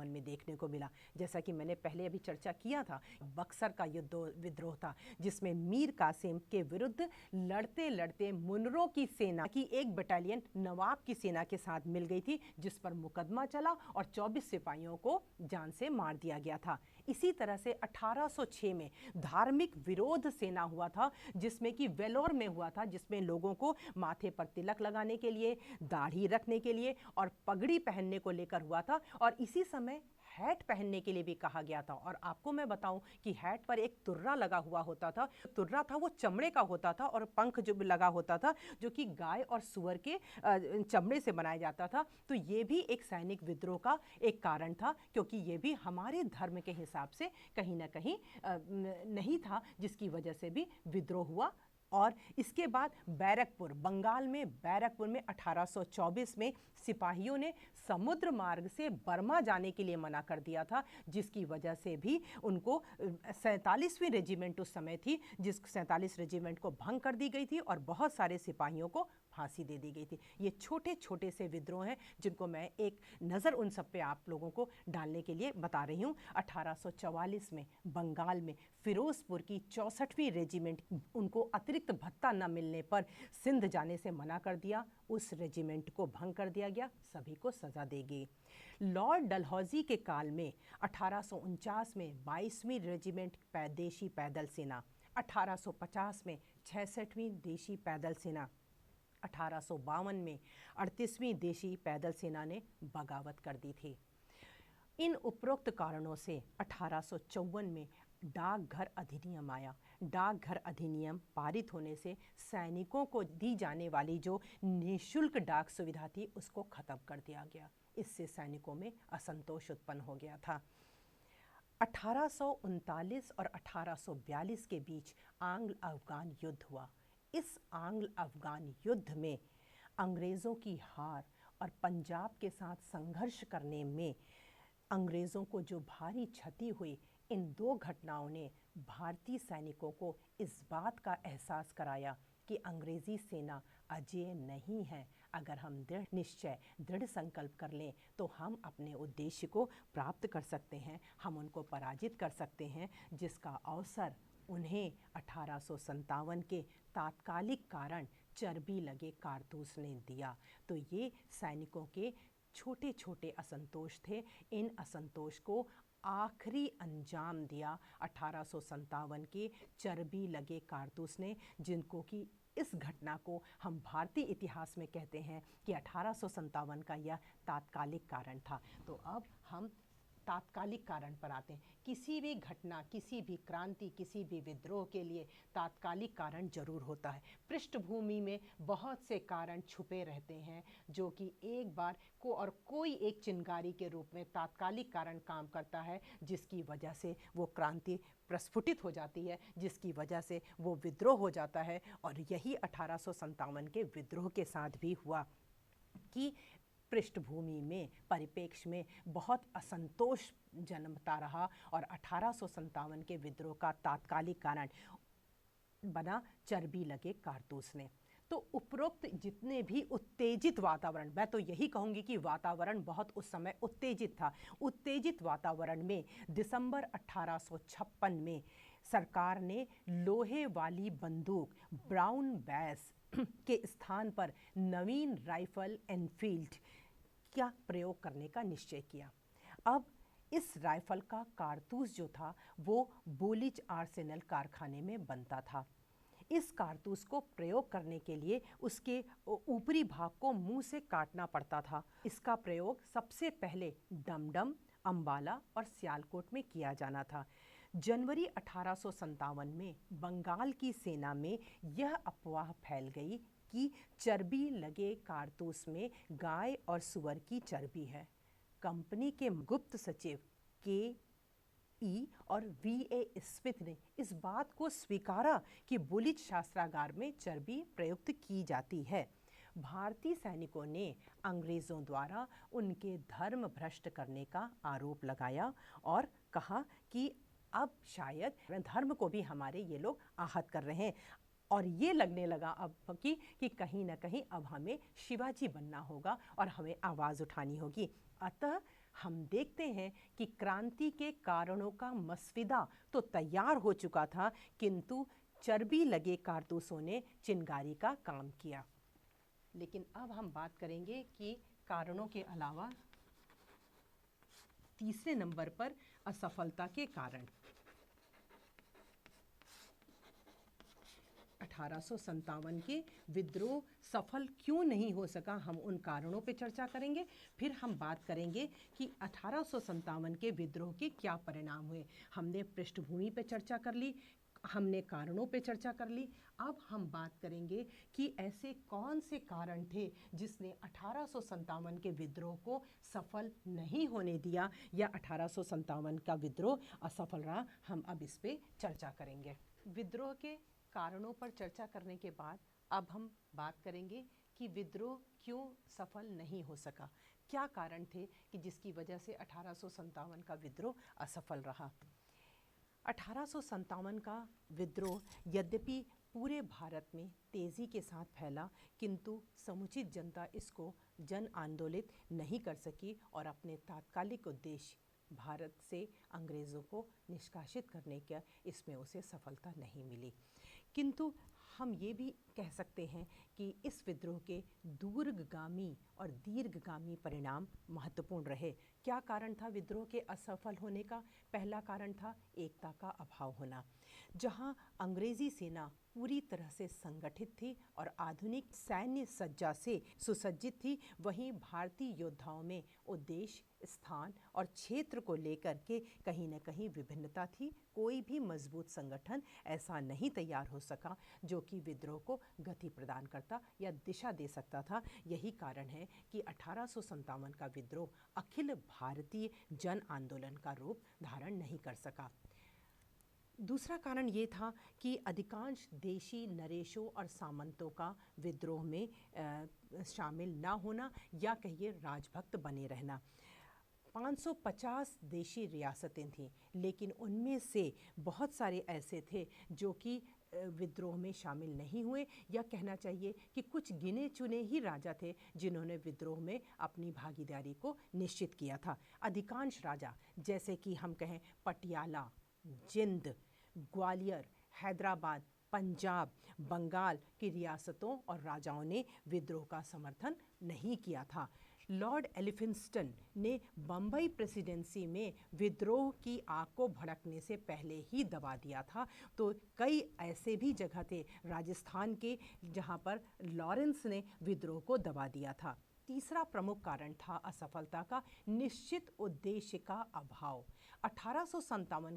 में देखने को मिला जैसा कि मैंने पहले अभी चर्चा किया था बक्सर का युद्ध विद्रोह था जिसमें मीर कासिम के विरुद्ध लड़ते लड़ते मुनरों की सेना की एक बटालियन नवाब की सेना के साथ मिल गई थी जिस पर मुकदमा चला और 24 सिपाहियों को जान से मार दिया गया था इसी तरह से 1806 में धार्मिक विरोध सेना हुआ था जिसमें कि वेलोर में हुआ था जिसमें लोगों को माथे पर तिलक लगाने के लिए दाढ़ी रखने के लिए और पगड़ी पहनने को लेकर हुआ था और इसी समय हैट पहनने के लिए भी कहा गया था और आपको मैं बताऊं कि हैट पर एक तुर्रा लगा हुआ होता था तुर्रा था वो चमड़े का होता था और पंख जो लगा होता था जो कि गाय और सुअर के चमड़े से बनाया जाता था तो ये भी एक सैनिक विद्रोह का एक कारण था क्योंकि ये भी हमारे धर्म के हिसाब से कहीं ना कहीं नहीं था जिसकी वजह से भी विद्रोह हुआ और इसके बाद बैरकपुर बंगाल में बैरकपुर में 1824 में सिपाहियों ने समुद्र मार्ग से बर्मा जाने के लिए मना कर दिया था जिसकी वजह से भी उनको सैंतालीसवीं रेजिमेंट उस समय थी जिस सैंतालीस रेजिमेंट को भंग कर दी गई थी और बहुत सारे सिपाहियों को फांसी दे दी गई थी ये छोटे छोटे से विद्रोह हैं जिनको मैं एक नज़र उन सब पे आप लोगों को डालने के लिए बता रही हूँ 1844 में बंगाल में फ़िरोज़पुर की चौंसठवीं रेजिमेंट उनको अतिरिक्त भत्ता न मिलने पर सिंध जाने से मना कर दिया उस रेजिमेंट को भंग कर दिया गया सभी को सज़ा देगी गई लॉर्ड डलहौजी के काल में अठारह में बाईसवीं रेजिमेंट पैदेशी पैदल सेना 1850 में छसठवीं देशी पैदल सेना अठारह में अड़तीसवीं देशी पैदल सेना ने बगावत कर दी थी इन उपरोक्त कारणों से अठारह में डाकघर अधिनियम आया डाकघर अधिनियम पारित होने से सैनिकों को दी जाने वाली जो निशुल्क डाक सुविधा थी उसको ख़त्म कर दिया गया इससे सैनिकों में असंतोष उत्पन्न हो गया था अठारह और अठारह के बीच आंग्ल अफगान युद्ध हुआ इस आंग्ल अफगान युद्ध में अंग्रेज़ों की हार और पंजाब के साथ संघर्ष करने में अंग्रेज़ों को जो भारी क्षति हुई इन दो घटनाओं ने भारतीय सैनिकों को इस बात का एहसास कराया कि अंग्रेज़ी सेना अजय नहीं है अगर हम दृढ़ निश्चय दृढ़ संकल्प कर लें तो हम अपने उद्देश्य को प्राप्त कर सकते हैं हम उनको पराजित कर सकते हैं जिसका अवसर उन्हें अठारह के तात्कालिक कारण चर्बी लगे कारतूस ने दिया तो ये सैनिकों के छोटे छोटे असंतोष थे इन असंतोष को आखिरी अंजाम दिया अठारह के चर्बी लगे कारतूस ने जिनको कि इस घटना को हम भारतीय इतिहास में कहते हैं कि अठारह का यह तात्कालिक कारण था तो अब हम तात्कालिक कारण पर आते हैं किसी भी घटना किसी भी क्रांति किसी भी विद्रोह के लिए तात्कालिक कारण जरूर होता है पृष्ठभूमि में बहुत से कारण छुपे रहते हैं जो कि एक बार को और कोई एक चिंगारी के रूप में तात्कालिक कारण काम करता है जिसकी वजह से वो क्रांति प्रस्फुटित हो जाती है जिसकी वजह से वो विद्रोह हो जाता है और यही अठारह के विद्रोह के साथ भी हुआ कि पृष्ठभूमि में परिपेक्ष में बहुत असंतोष जन्मता रहा और अठारह के विद्रोह का तात्कालिक कारण बना चर्बी लगे कारतूस ने तो उपरोक्त जितने भी उत्तेजित वातावरण मैं तो यही कहूँगी कि वातावरण बहुत उस समय उत्तेजित था उत्तेजित वातावरण में दिसंबर 1856 में सरकार ने लोहे वाली बंदूक ब्राउन बैस के स्थान पर नवीन राइफल एनफील्ड क्या प्रयोग करने का निश्चय किया अब इस राइफल का कारतूस जो था वो बोलिच आर्सेनल कारखाने में बनता था इस कारतूस को प्रयोग करने के लिए उसके ऊपरी भाग को मुंह से काटना पड़ता था इसका प्रयोग सबसे पहले डमडम अम्बाला और सियालकोट में किया जाना था जनवरी अठारह में बंगाल की सेना में यह अफवाह फैल गई कि चर्बी लगे कारतूस में गाय और सुअर की चर्बी है कंपनी के गुप्त सचिव के ई और वी ए स्मिथ ने इस बात को स्वीकारा कि बुलिच शास्त्रागार में चर्बी प्रयुक्त की जाती है भारतीय सैनिकों ने अंग्रेज़ों द्वारा उनके धर्म भ्रष्ट करने का आरोप लगाया और कहा कि अब शायद धर्म को भी हमारे ये लोग आहत कर रहे हैं और ये लगने लगा अब कि कि कहीं ना कहीं अब हमें शिवाजी बनना होगा और हमें आवाज़ उठानी होगी अतः हम देखते हैं कि क्रांति के कारणों का मसविदा तो तैयार हो चुका था किंतु चर्बी लगे कारतूसों ने चिंगारी का काम किया लेकिन अब हम बात करेंगे कि कारणों के अलावा तीसरे नंबर पर असफलता के कारण अठारह के विद्रोह सफल क्यों नहीं हो सका हम उन कारणों पर चर्चा करेंगे फिर हम बात करेंगे कि अठारह के विद्रोह के क्या परिणाम हुए हमने पृष्ठभूमि पर चर्चा कर ली हमने कारणों पर चर्चा कर ली अब हम बात करेंगे कि ऐसे कौन से कारण थे जिसने अठारह के विद्रोह को सफल नहीं होने दिया या अठारह का विद्रोह असफल रहा हम अब इस पर चर्चा करेंगे विद्रोह के कारणों पर चर्चा करने के बाद अब हम बात करेंगे कि विद्रोह क्यों सफल नहीं हो सका क्या कारण थे कि जिसकी वजह से अठारह का विद्रोह असफल रहा अठारह का विद्रोह यद्यपि पूरे भारत में तेज़ी के साथ फैला किंतु समुचित जनता इसको जन आंदोलित नहीं कर सकी और अपने तात्कालिक उद्देश्य भारत से अंग्रेज़ों को निष्कासित करने का इसमें उसे सफलता नहीं मिली किंतु हम ये भी कह सकते हैं कि इस विद्रोह के दूरगामी और दीर्घगामी परिणाम महत्वपूर्ण रहे क्या कारण था विद्रोह के असफल होने का पहला कारण था एकता का अभाव होना जहां अंग्रेज़ी सेना पूरी तरह से संगठित थी और आधुनिक सैन्य सज्जा से सुसज्जित थी वहीं भारतीय योद्धाओं में उद्देश्य स्थान और क्षेत्र को लेकर के कहीं ना कहीं विभिन्नता थी कोई भी मजबूत संगठन ऐसा नहीं तैयार हो सका जो कि विद्रोह को गति प्रदान करता या दिशा दे सकता था यही कारण है कि अठारह का विद्रोह अखिल भारतीय जन आंदोलन का रूप धारण नहीं कर सका दूसरा कारण ये था कि अधिकांश देशी नरेशों और सामंतों का विद्रोह में आ, शामिल ना होना या कहिए राजभक्त बने रहना 550 देशी रियासतें थीं लेकिन उनमें से बहुत सारे ऐसे थे जो कि विद्रोह में शामिल नहीं हुए या कहना चाहिए कि कुछ गिने चुने ही राजा थे जिन्होंने विद्रोह में अपनी भागीदारी को निश्चित किया था अधिकांश राजा जैसे कि हम कहें पटियाला जिंद ग्वालियर हैदराबाद पंजाब बंगाल की रियासतों और राजाओं ने विद्रोह का समर्थन नहीं किया था लॉर्ड एलिफिंस्टन ने बम्बई प्रेसिडेंसी में विद्रोह की आग को भड़कने से पहले ही दबा दिया था तो कई ऐसे भी जगह थे राजस्थान के जहाँ पर लॉरेंस ने विद्रोह को दबा दिया था तीसरा प्रमुख कारण था असफलता का निश्चित उद्देश्य का अभाव अठारह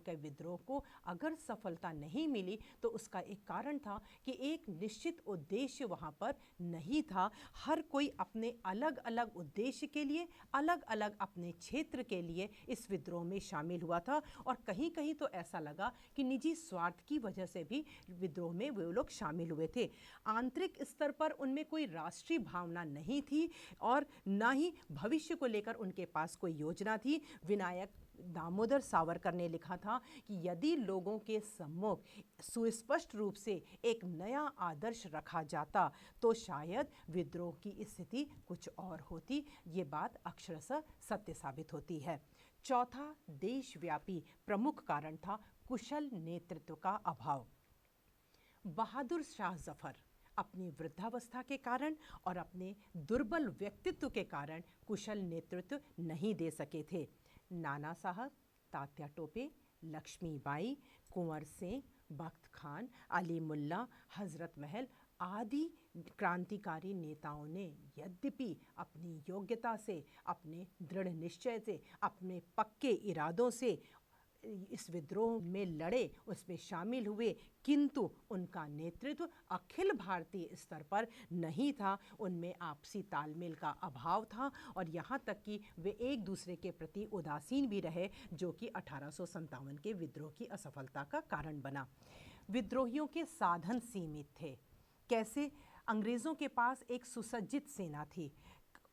के विद्रोह को अगर सफलता नहीं मिली तो उसका एक कारण था कि एक निश्चित उद्देश्य वहाँ पर नहीं था हर कोई अपने अलग अलग उद्देश्य के लिए अलग अलग अपने क्षेत्र के लिए इस विद्रोह में शामिल हुआ था और कहीं कहीं तो ऐसा लगा कि निजी स्वार्थ की वजह से भी विद्रोह में वे लोग शामिल हुए थे आंतरिक स्तर पर उनमें कोई राष्ट्रीय भावना नहीं थी और ना ही भविष्य को लेकर उनके पास कोई योजना थी विनायक दामोदर सावरकर ने लिखा था कि यदि लोगों के सम्मुख सुस्पष्ट रूप से एक नया आदर्श रखा जाता तो शायद विद्रोह की स्थिति कुछ और होती ये बात अक्षरशः सत्य साबित होती है चौथा देशव्यापी प्रमुख कारण था कुशल नेतृत्व का अभाव बहादुर शाह जफर अपनी वृद्धावस्था के कारण और अपने दुर्बल व्यक्तित्व के कारण कुशल नेतृत्व नहीं दे सके थे नाना साहब तात्या टोपे लक्ष्मीबाई कुंवर सिंह बख्त खान अली मुल्ला हज़रत महल आदि क्रांतिकारी नेताओं ने यद्यपि अपनी योग्यता से अपने दृढ़ निश्चय से अपने पक्के इरादों से इस विद्रोह में लड़े उसमें शामिल हुए किंतु उनका नेतृत्व अखिल भारतीय स्तर पर नहीं था उनमें आपसी तालमेल का अभाव था और यहाँ तक कि वे एक दूसरे के प्रति उदासीन भी रहे जो कि अठारह के विद्रोह की असफलता का कारण बना विद्रोहियों के साधन सीमित थे कैसे अंग्रेज़ों के पास एक सुसज्जित सेना थी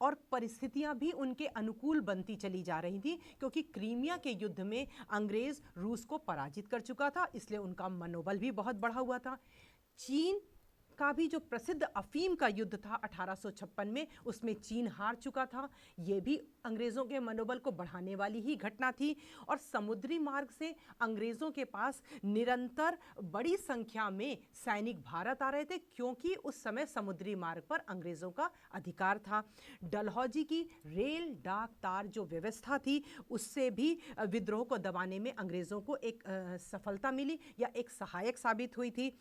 और परिस्थितियां भी उनके अनुकूल बनती चली जा रही थी क्योंकि क्रीमिया के युद्ध में अंग्रेज़ रूस को पराजित कर चुका था इसलिए उनका मनोबल भी बहुत बढ़ा हुआ था चीन का भी जो प्रसिद्ध अफीम का युद्ध था अठारह में उसमें चीन हार चुका था ये भी अंग्रेज़ों के मनोबल को बढ़ाने वाली ही घटना थी और समुद्री मार्ग से अंग्रेज़ों के पास निरंतर बड़ी संख्या में सैनिक भारत आ रहे थे क्योंकि उस समय समुद्री मार्ग पर अंग्रेज़ों का अधिकार था डलहौजी की रेल डाक तार जो व्यवस्था थी उससे भी विद्रोह को दबाने में अंग्रेज़ों को एक सफलता मिली या एक सहायक साबित हुई थी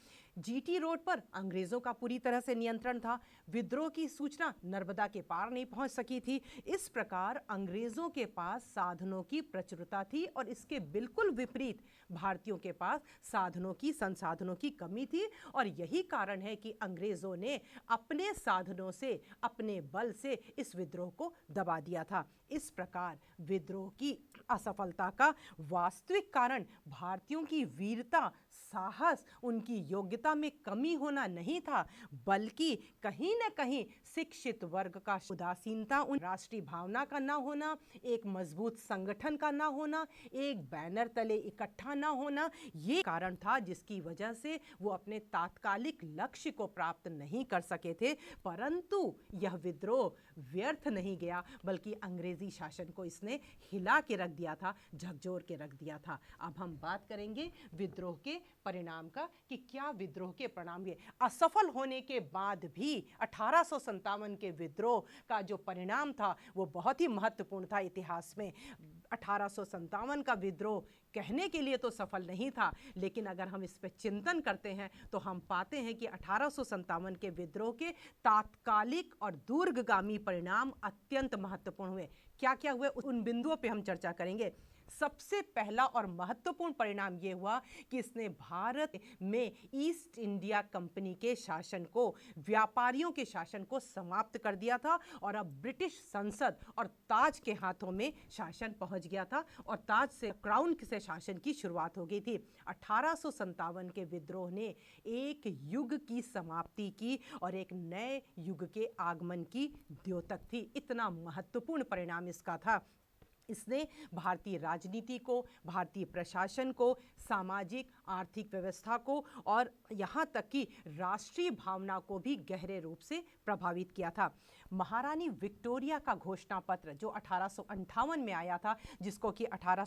जीटी रोड पर अंग्रेज़ों का पूरी तरह से नियंत्रण था विद्रोह की सूचना नर्मदा के पार नहीं पहुंच सकी थी इस प्रकार पार अंग्रेज़ों के पास साधनों की प्रचुरता थी और इसके बिल्कुल विपरीत भारतीयों के पास साधनों की संसाधनों की कमी थी और यही कारण है कि अंग्रेज़ों ने अपने साधनों से अपने बल से इस विद्रोह को दबा दिया था इस प्रकार विद्रोह की असफलता का वास्तविक कारण भारतीयों की वीरता साहस उनकी योग्यता में कमी होना नहीं था बल्कि कहीं न कहीं शिक्षित वर्ग का उदासीनता उन राष्ट्रीय भावना का ना होना एक मजबूत संगठन का ना होना एक बैनर तले इकट्ठा ना होना ये कारण था जिसकी वजह से वो अपने तात्कालिक लक्ष्य को प्राप्त नहीं कर सके थे परंतु यह विद्रोह व्यर्थ नहीं गया बल्कि अंग्रेजी शासन को इसने हिला के रख दिया था झकझोर के रख दिया था अब हम बात करेंगे विद्रोह के परिणाम का कि क्या विद्रोह के परिणाम ये असफल होने के बाद भी अठारह के विद्रोह का जो परिणाम था वो बहुत ही महत्वपूर्ण था इतिहास में अठारह का विद्रोह कहने के लिए तो सफल नहीं था लेकिन अगर हम इस पर चिंतन करते हैं तो हम पाते हैं कि अठारह के विद्रोह के तात्कालिक और दूर्घगामी परिणाम अत्यंत महत्वपूर्ण हुए क्या क्या हुए उन बिंदुओं पर हम चर्चा करेंगे सबसे पहला और महत्वपूर्ण परिणाम ये हुआ कि इसने भारत में ईस्ट इंडिया कंपनी के शासन को व्यापारियों के शासन को समाप्त कर दिया था और अब ब्रिटिश संसद और ताज के हाथों में शासन पहुंच गया था और ताज से क्राउन से शासन की शुरुआत हो गई थी अठारह के विद्रोह ने एक युग की समाप्ति की और एक नए युग के आगमन की द्योतक थी इतना महत्वपूर्ण परिणाम इसका था इसने भारतीय राजनीति को भारतीय प्रशासन को सामाजिक आर्थिक व्यवस्था को और यहाँ तक कि राष्ट्रीय भावना को भी गहरे रूप से प्रभावित किया था महारानी विक्टोरिया का घोषणा पत्र जो अठारह में आया था जिसको कि अठारह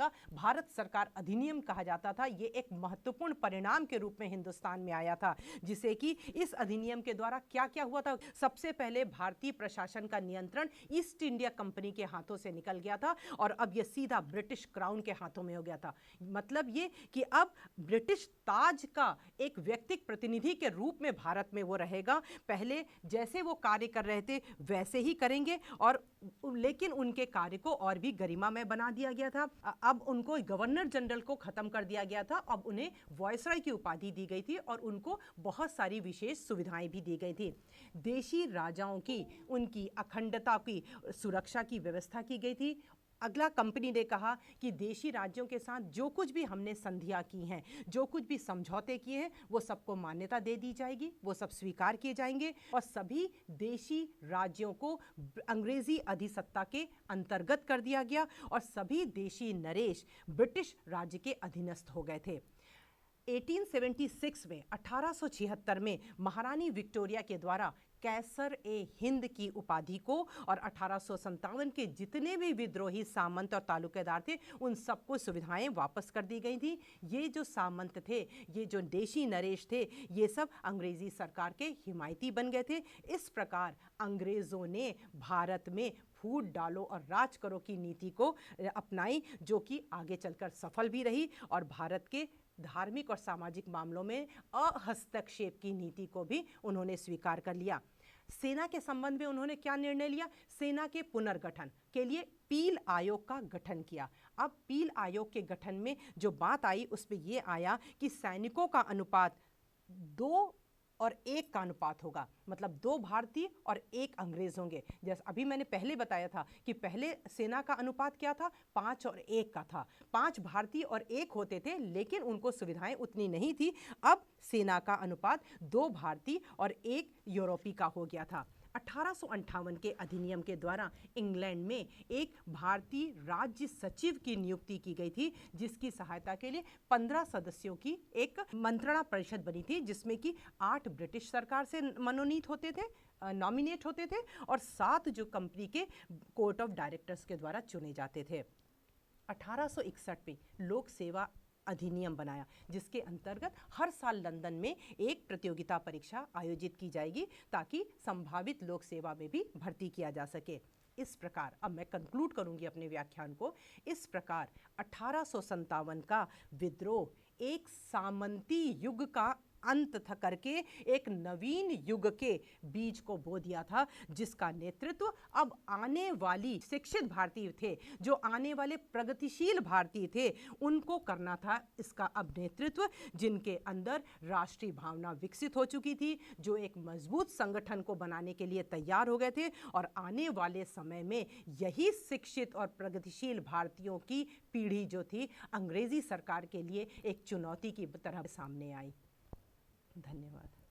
का भारत सरकार अधिनियम कहा जाता था ये एक महत्वपूर्ण परिणाम के रूप में हिंदुस्तान में आया था जिसे कि इस अधिनियम के द्वारा क्या क्या हुआ था सबसे पहले भारतीय प्रशासन का नियंत्रण ईस्ट इंडिया कंपनी के हाथों से निकल गया था और अब यह सीधा ब्रिटिश क्राउन के हाथों में हो गया था मतलब ये कि अब ब्रिटिश ताज का एक व्यक्तिक प्रतिनिधि के रूप में भारत में वो रहेगा पहले जैसे वो कार्य कर कर रहे थे वैसे ही करेंगे और लेकिन उनके कार्य को और भी गरिमा में बना दिया गया था अब उनको गवर्नर जनरल को ख़त्म कर दिया गया था अब उन्हें वॉयसराय की उपाधि दी गई थी और उनको बहुत सारी विशेष सुविधाएं भी दी गई थी देशी राजाओं की उनकी अखंडता की सुरक्षा की व्यवस्था की गई थी अगला कंपनी ने कहा कि देशी राज्यों के साथ जो कुछ भी हमने संधियाँ की हैं जो कुछ भी समझौते किए हैं वो सबको मान्यता दे दी जाएगी वो सब स्वीकार किए जाएंगे और सभी देशी राज्यों को अंग्रेजी अधिसत्ता के अंतर्गत कर दिया गया और सभी देशी नरेश ब्रिटिश राज्य के अधीनस्थ हो गए थे 1876 में 1876 में महारानी विक्टोरिया के द्वारा कैसर ए हिंद की उपाधि को और अठारह के जितने भी विद्रोही सामंत और तालुकेदार थे उन सबको सुविधाएं वापस कर दी गई थी ये जो सामंत थे ये जो देशी नरेश थे ये सब अंग्रेज़ी सरकार के हिमायती बन गए थे इस प्रकार अंग्रेज़ों ने भारत में फूट डालो और राज करो की नीति को अपनाई जो कि आगे चलकर सफल भी रही और भारत के धार्मिक और सामाजिक मामलों में अहस्तक्षेप की नीति को भी उन्होंने स्वीकार कर लिया सेना के संबंध में उन्होंने क्या निर्णय लिया सेना के पुनर्गठन के लिए पील आयोग का गठन किया अब पील आयोग के गठन में जो बात आई उस पर यह आया कि सैनिकों का अनुपात दो और एक का अनुपात होगा मतलब दो भारतीय और एक अंग्रेज होंगे जैसे अभी मैंने पहले बताया था कि पहले सेना का अनुपात क्या था पाँच और एक का था पाँच भारतीय और एक होते थे लेकिन उनको सुविधाएं उतनी नहीं थी अब सेना का अनुपात दो भारतीय और एक यूरोपी का हो गया था अठारह के अधिनियम के द्वारा इंग्लैंड में एक भारतीय राज्य सचिव की नियुक्ति की गई थी जिसकी सहायता के लिए पंद्रह सदस्यों की एक मंत्रणा परिषद बनी थी जिसमें कि आठ ब्रिटिश सरकार से मनोनीत होते थे नॉमिनेट होते थे और सात जो कंपनी के कोर्ट ऑफ डायरेक्टर्स के द्वारा चुने जाते थे 1861 में लोक सेवा अधिनियम बनाया जिसके अंतर्गत हर साल लंदन में एक प्रतियोगिता परीक्षा आयोजित की जाएगी ताकि संभावित लोक सेवा में भी भर्ती किया जा सके इस प्रकार अब मैं कंक्लूड करूंगी अपने व्याख्यान को इस प्रकार अठारह का विद्रोह एक सामंती युग का अंत थ करके एक नवीन युग के बीज को बो दिया था जिसका नेतृत्व अब आने वाली शिक्षित भारतीय थे जो आने वाले प्रगतिशील भारतीय थे उनको करना था इसका अब नेतृत्व जिनके अंदर राष्ट्रीय भावना विकसित हो चुकी थी जो एक मजबूत संगठन को बनाने के लिए तैयार हो गए थे और आने वाले समय में यही शिक्षित और प्रगतिशील भारतीयों की पीढ़ी जो थी अंग्रेजी सरकार के लिए एक चुनौती की तरह सामने आई धन्यवाद